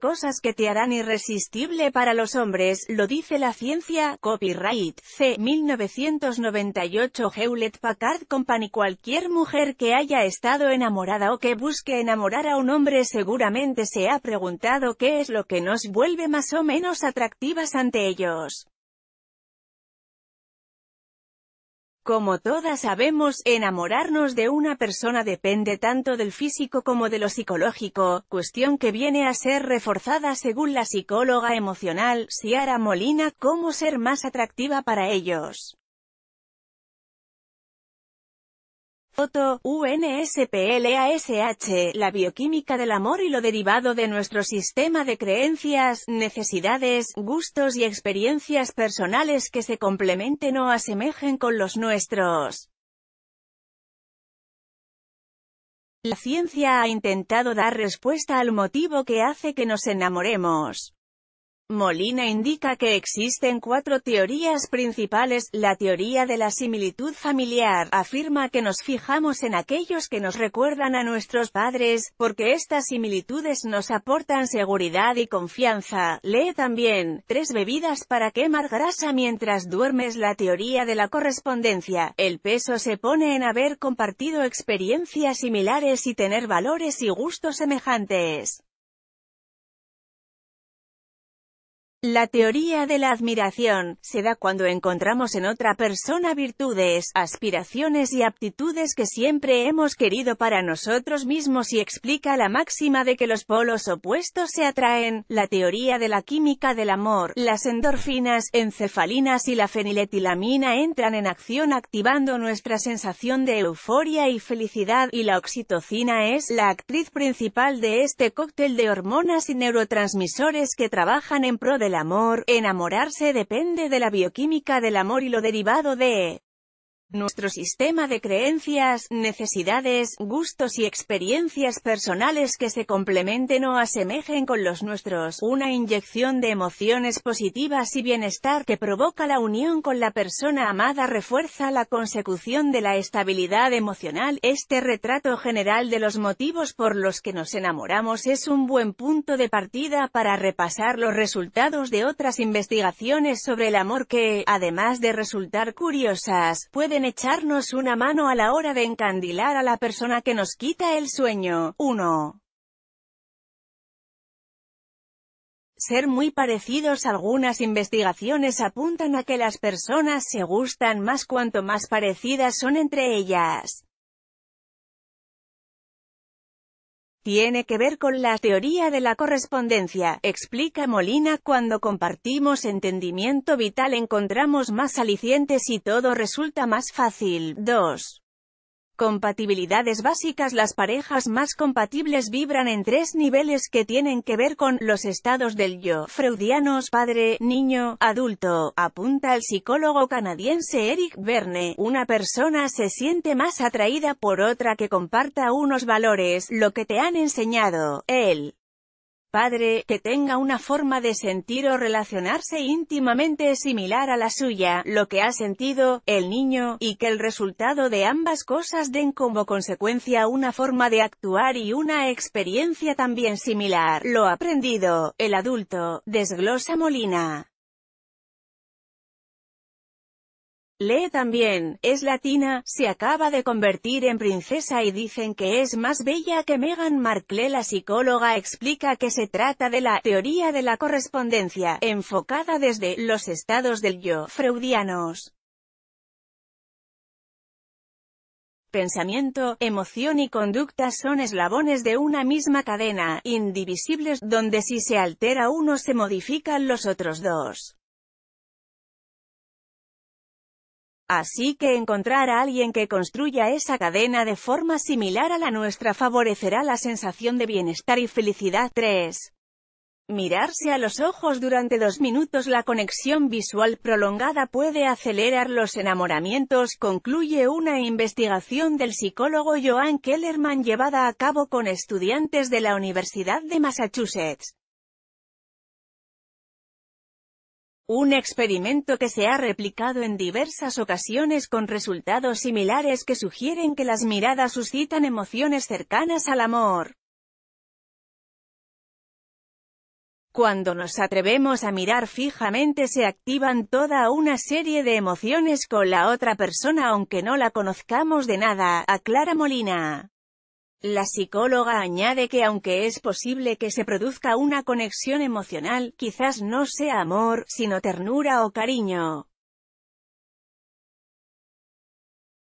cosas que te harán irresistible para los hombres, lo dice la ciencia, copyright, C. 1998 Hewlett Packard Company Cualquier mujer que haya estado enamorada o que busque enamorar a un hombre seguramente se ha preguntado qué es lo que nos vuelve más o menos atractivas ante ellos. Como todas sabemos, enamorarnos de una persona depende tanto del físico como de lo psicológico, cuestión que viene a ser reforzada según la psicóloga emocional, Ciara Molina, cómo ser más atractiva para ellos. UNSPLASH, la bioquímica del amor y lo derivado de nuestro sistema de creencias, necesidades, gustos y experiencias personales que se complementen o asemejen con los nuestros. La ciencia ha intentado dar respuesta al motivo que hace que nos enamoremos. Molina indica que existen cuatro teorías principales, la teoría de la similitud familiar, afirma que nos fijamos en aquellos que nos recuerdan a nuestros padres, porque estas similitudes nos aportan seguridad y confianza, lee también, tres bebidas para quemar grasa mientras duermes la teoría de la correspondencia, el peso se pone en haber compartido experiencias similares y tener valores y gustos semejantes. La teoría de la admiración, se da cuando encontramos en otra persona virtudes, aspiraciones y aptitudes que siempre hemos querido para nosotros mismos y explica la máxima de que los polos opuestos se atraen, la teoría de la química del amor, las endorfinas, encefalinas y la feniletilamina entran en acción activando nuestra sensación de euforia y felicidad, y la oxitocina es la actriz principal de este cóctel de hormonas y neurotransmisores que trabajan en pro de el amor, enamorarse depende de la bioquímica del amor y lo derivado de nuestro sistema de creencias, necesidades, gustos y experiencias personales que se complementen o asemejen con los nuestros, una inyección de emociones positivas y bienestar que provoca la unión con la persona amada refuerza la consecución de la estabilidad emocional. Este retrato general de los motivos por los que nos enamoramos es un buen punto de partida para repasar los resultados de otras investigaciones sobre el amor que, además de resultar curiosas, pueden echarnos una mano a la hora de encandilar a la persona que nos quita el sueño. 1. Ser muy parecidos Algunas investigaciones apuntan a que las personas se gustan más cuanto más parecidas son entre ellas. Tiene que ver con la teoría de la correspondencia, explica Molina, cuando compartimos entendimiento vital encontramos más alicientes y todo resulta más fácil. 2. Compatibilidades básicas Las parejas más compatibles vibran en tres niveles que tienen que ver con los estados del yo, freudianos, padre, niño, adulto, apunta el psicólogo canadiense Eric Verne. Una persona se siente más atraída por otra que comparta unos valores, lo que te han enseñado, él padre, que tenga una forma de sentir o relacionarse íntimamente similar a la suya, lo que ha sentido, el niño, y que el resultado de ambas cosas den como consecuencia una forma de actuar y una experiencia también similar. Lo aprendido, el adulto, desglosa Molina. Lee también, es latina, se acaba de convertir en princesa y dicen que es más bella que Meghan Markle. La psicóloga explica que se trata de la teoría de la correspondencia, enfocada desde los estados del yo freudianos. Pensamiento, emoción y conducta son eslabones de una misma cadena, indivisibles, donde si se altera uno se modifican los otros dos. Así que encontrar a alguien que construya esa cadena de forma similar a la nuestra favorecerá la sensación de bienestar y felicidad. 3. Mirarse a los ojos durante dos minutos La conexión visual prolongada puede acelerar los enamoramientos, concluye una investigación del psicólogo Joan Kellerman llevada a cabo con estudiantes de la Universidad de Massachusetts. Un experimento que se ha replicado en diversas ocasiones con resultados similares que sugieren que las miradas suscitan emociones cercanas al amor. Cuando nos atrevemos a mirar fijamente se activan toda una serie de emociones con la otra persona aunque no la conozcamos de nada, aclara Molina. La psicóloga añade que aunque es posible que se produzca una conexión emocional, quizás no sea amor, sino ternura o cariño.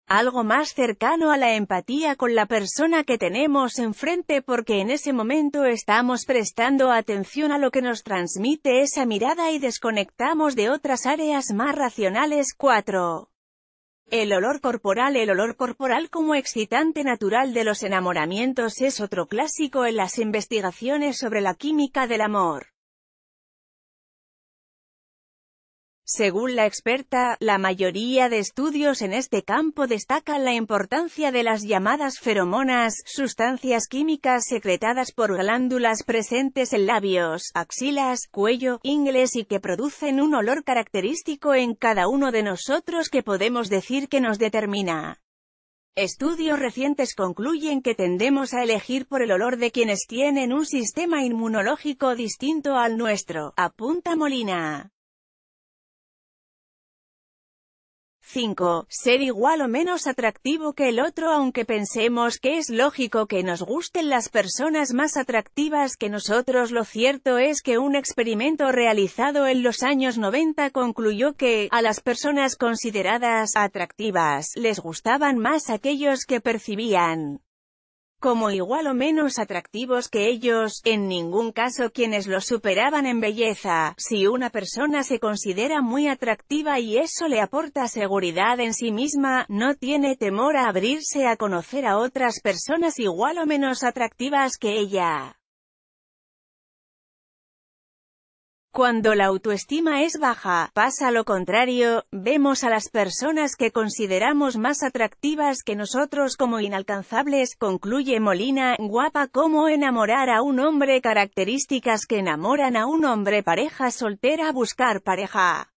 algo más cercano a la empatía con la persona que tenemos enfrente porque en ese momento estamos prestando atención a lo que nos transmite esa mirada y desconectamos de otras áreas más racionales. 4. El olor corporal El olor corporal como excitante natural de los enamoramientos es otro clásico en las investigaciones sobre la química del amor. Según la experta, la mayoría de estudios en este campo destacan la importancia de las llamadas feromonas, sustancias químicas secretadas por glándulas presentes en labios, axilas, cuello, ingles y que producen un olor característico en cada uno de nosotros que podemos decir que nos determina. Estudios recientes concluyen que tendemos a elegir por el olor de quienes tienen un sistema inmunológico distinto al nuestro, apunta Molina. 5. Ser igual o menos atractivo que el otro aunque pensemos que es lógico que nos gusten las personas más atractivas que nosotros lo cierto es que un experimento realizado en los años 90 concluyó que, a las personas consideradas atractivas, les gustaban más aquellos que percibían como igual o menos atractivos que ellos, en ningún caso quienes los superaban en belleza. Si una persona se considera muy atractiva y eso le aporta seguridad en sí misma, no tiene temor a abrirse a conocer a otras personas igual o menos atractivas que ella. Cuando la autoestima es baja, pasa lo contrario, vemos a las personas que consideramos más atractivas que nosotros como inalcanzables, concluye Molina, guapa como enamorar a un hombre características que enamoran a un hombre pareja soltera buscar pareja.